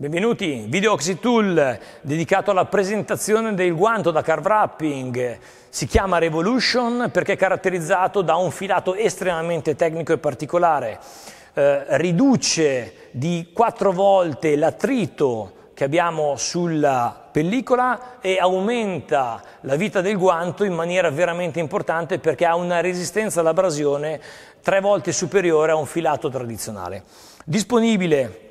Benvenuti, video OxyTool dedicato alla presentazione del guanto da car wrapping. Si chiama Revolution perché è caratterizzato da un filato estremamente tecnico e particolare. Eh, riduce di 4 volte l'attrito che abbiamo sulla pellicola e aumenta la vita del guanto in maniera veramente importante perché ha una resistenza all'abrasione tre volte superiore a un filato tradizionale. Disponibile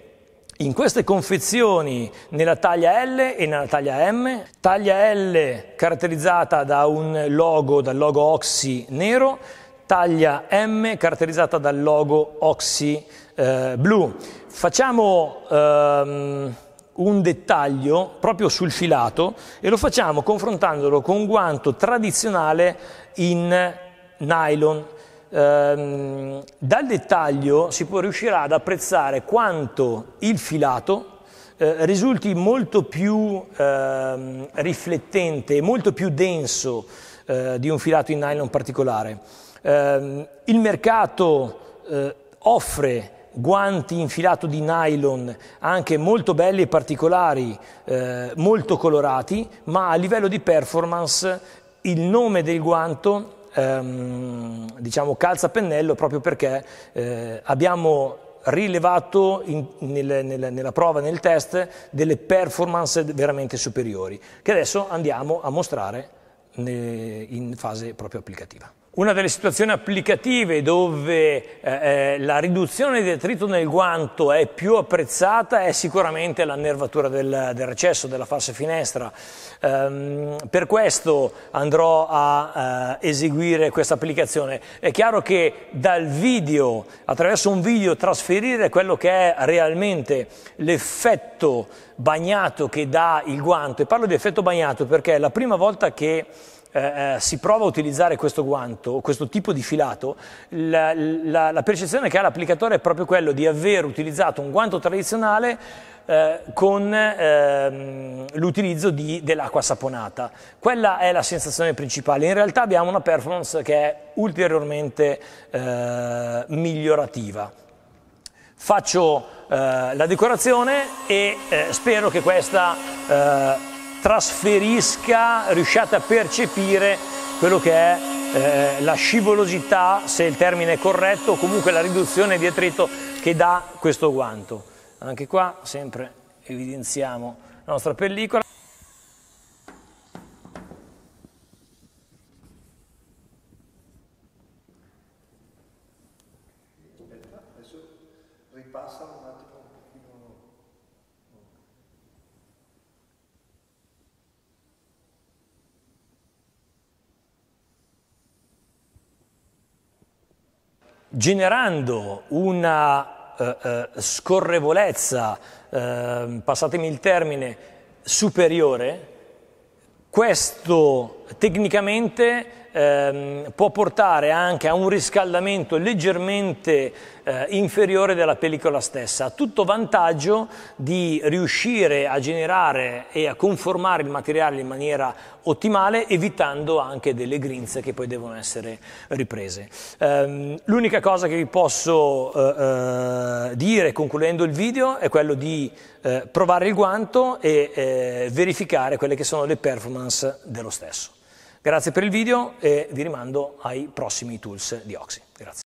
in queste confezioni nella taglia L e nella taglia M, taglia L caratterizzata da un logo, dal logo Oxy nero, taglia M caratterizzata dal logo Oxy eh, blu. Facciamo ehm, un dettaglio proprio sul filato e lo facciamo confrontandolo con un guanto tradizionale in nylon ehm, dal dettaglio si può, riuscirà ad apprezzare quanto il filato eh, risulti molto più ehm, riflettente e molto più denso eh, di un filato in nylon particolare. Eh, il mercato eh, offre guanti in filato di nylon, anche molto belli e particolari, eh, molto colorati, ma a livello di performance il nome del guanto ehm, diciamo calza pennello proprio perché eh, abbiamo rilevato in, nel, nel, nella prova, nel test, delle performance veramente superiori, che adesso andiamo a mostrare ne, eh, in fase proprio applicativa. Una delle situazioni applicative dove eh, eh la riduzione di detrito nel guanto è più apprezzata è sicuramente la nervatura del, del recesso, della falsa finestra. Um, per questo andrò a uh, eseguire questa applicazione. È chiaro che dal video, attraverso un video, trasferire quello che è realmente l'effetto bagnato che dà il guanto, e parlo di effetto bagnato perché è la prima volta che eh, eh, si prova a utilizzare questo guanto, questo tipo di filato, la, la, la percezione che ha l'applicatore è proprio quella di aver utilizzato un guanto tradizionale eh, con ehm, l'utilizzo dell'acqua saponata. Quella è la sensazione principale. In realtà abbiamo una performance che è ulteriormente eh, migliorativa. Faccio eh, la decorazione e eh, spero che questa eh, trasferisca, riusciate a percepire quello che è eh, la scivolosità, se il termine è corretto, o comunque la riduzione di attrito che dà questo guanto. Anche qua sempre evidenziamo la nostra pellicola. Aspetta, adesso ripassano un attimo generando una eh, eh scorrevolezza, eh, passatemi il termine, superiore, questo tecnicamente ehm, può portare anche a un riscaldamento leggermente eh, inferiore della pellicola stessa, a tutto vantaggio di riuscire a generare e a conformare il materiale in maniera ottimale, evitando anche delle grinze che poi devono essere riprese. Ehm, l'unica cosa che vi posso eh, eh dire concludendo il video è quello di eh, provare il guanto e eh, verificare quelle che sono le performance dello stesso. Grazie per il video e vi rimando ai prossimi tools di Oxy. Grazie.